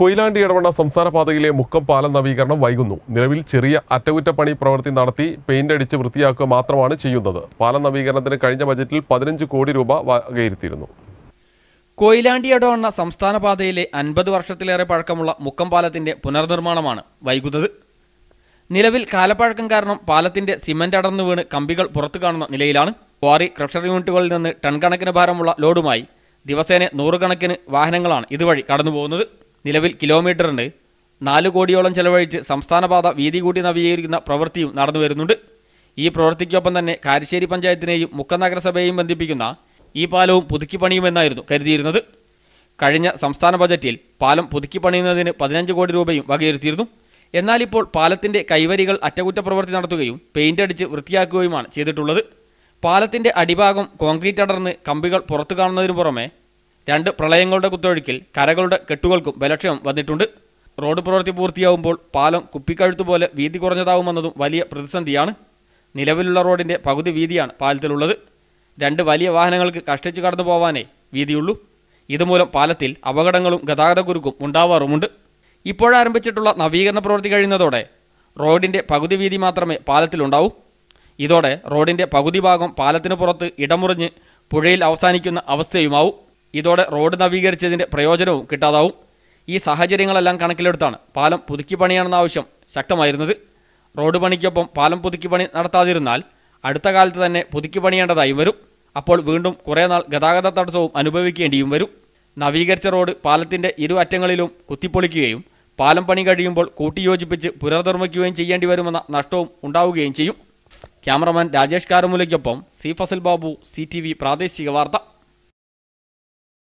കൊയിലാണ്ടി ഇടവണ്ണ സംസ്ഥാന പാതയിലെ മുക്കം പാലം നവീകരണം വൈകുന്നു നിലവിൽ ചെറിയ അറ്റകുറ്റപ്പണി പ്രവൃത്തി നടത്തി പെയിന്റ് അടിച്ച് വൃത്തിയാക്കുക മാത്രമാണ് ചെയ്യുന്നത് പാലം നവീകരണത്തിന് കഴിഞ്ഞ ബജറ്റിൽ പതിനഞ്ച് കോടി രൂപ വകയിരുത്തിയിരുന്നു കൊയിലാണ്ടി ഇടവണ്ണ സംസ്ഥാന പാതയിലെ അൻപത് വർഷത്തിലേറെ പഴക്കമുള്ള മുക്കം പാലത്തിന്റെ പുനർനിർമ്മാണമാണ് വൈകുന്നത് നിലവിൽ കാലപ്പഴക്കം കാരണം പാലത്തിന്റെ സിമന്റ് അടർന്നു വീണ് കമ്പികൾ പുറത്തു കാണുന്ന നിലയിലാണ് ക്വാറി ക്രഷർ യൂണിറ്റുകളിൽ നിന്ന് ടൺ കണക്കിന് ഭാരമുള്ള ലോഡുമായി ദിവസേന നൂറുകണക്കിന് വാഹനങ്ങളാണ് ഇതുവഴി കടന്നുപോകുന്നത് നിലവിൽ കിലോമീറ്ററിന് നാല് കോടിയോളം ചെലവഴിച്ച് സംസ്ഥാനപാത വീതി കൂട്ടി നവീകരിക്കുന്ന പ്രവൃത്തിയും നടന്നു വരുന്നുണ്ട് ഈ പ്രവൃത്തിക്കൊപ്പം തന്നെ കാരശ്ശേരി പഞ്ചായത്തിനെയും മുക്ക നഗരസഭയെയും ബന്ധിപ്പിക്കുന്ന ഈ പാലവും പുതുക്കി പണിയുമെന്നായിരുന്നു കരുതിയിരുന്നത് കഴിഞ്ഞ സംസ്ഥാന ബജറ്റിൽ പാലം പുതുക്കി പണിയുന്നതിന് പതിനഞ്ച് കോടി രൂപയും വകയിരുത്തിയിരുന്നു എന്നാൽ ഇപ്പോൾ പാലത്തിന്റെ കൈവരികൾ അറ്റകുറ്റപ്രവൃത്തി നടത്തുകയും പെയിന്റ് അടിച്ച് വൃത്തിയാക്കുകയുമാണ് ചെയ്തിട്ടുള്ളത് പാലത്തിന്റെ അടിഭാഗം കോൺക്രീറ്റ് അടർന്ന് കമ്പികൾ പുറത്തു കാണുന്നതിനു പുറമെ രണ്ട് പ്രളയങ്ങളുടെ കുത്തൊഴുക്കിൽ കരകളുടെ കെട്ടുകൾക്കും ബലക്ഷയം വന്നിട്ടുണ്ട് റോഡ് പ്രവൃത്തി പൂർത്തിയാവുമ്പോൾ പാലം കുപ്പിക്കഴുത്തുപോലെ പോലെ വീതി കുറഞ്ഞതാവുമെന്നതും വലിയ പ്രതിസന്ധിയാണ് നിലവിലുള്ള റോഡിൻ്റെ പകുതി വീതിയാണ് പാലത്തിലുള്ളത് രണ്ട് വലിയ വാഹനങ്ങൾക്ക് കഷ്ടിച്ച് കടന്നു പോവാനേ വീതിയുള്ളൂ ഇതുമൂലം പാലത്തിൽ അപകടങ്ങളും ഗതാഗതക്കുരുക്കും ഉണ്ടാവാറുമുണ്ട് ഇപ്പോഴാരംഭിച്ചിട്ടുള്ള നവീകരണ പ്രവൃത്തി കഴിയുന്നതോടെ റോഡിൻ്റെ പകുതി വീതി മാത്രമേ പാലത്തിലുണ്ടാവൂ ഇതോടെ റോഡിൻ്റെ പകുതി ഭാഗം പാലത്തിന് പുറത്ത് ഇടമുറിഞ്ഞ് പുഴയിൽ അവസാനിക്കുന്ന അവസ്ഥയുമാവും ഇതോടെ റോഡ് നവീകരിച്ചതിൻ്റെ പ്രയോജനവും കിട്ടാതാവും ഈ സാഹചര്യങ്ങളെല്ലാം കണക്കിലെടുത്താണ് പാലം പുതുക്കി പണിയണമെന്ന ആവശ്യം ശക്തമായിരുന്നത് റോഡ് പണിക്കൊപ്പം പാലം പുതുക്കി പണി നടത്താതിരുന്നാൽ അടുത്ത കാലത്ത് തന്നെ പുതുക്കി പണിയേണ്ടതായി വരും അപ്പോൾ വീണ്ടും കുറേ നാൾ ഗതാഗത തടസ്സവും അനുഭവിക്കേണ്ടിയും വരും നവീകരിച്ച റോഡ് പാലത്തിൻ്റെ ഇരു അറ്റങ്ങളിലും കുത്തിപ്പൊളിക്കുകയും പാലം പണി കഴിയുമ്പോൾ കൂട്ടിയോജിപ്പിച്ച് പുനർനിർമ്മിക്കുകയും ചെയ്യേണ്ടി വരുമെന്ന നഷ്ടവും ഉണ്ടാവുകയും ചെയ്യും ക്യാമറമാൻ രാജേഷ് കാരമുലയ്ക്കൊപ്പം സി ഫസൽ ബാബു സി പ്രാദേശിക വാർത്ത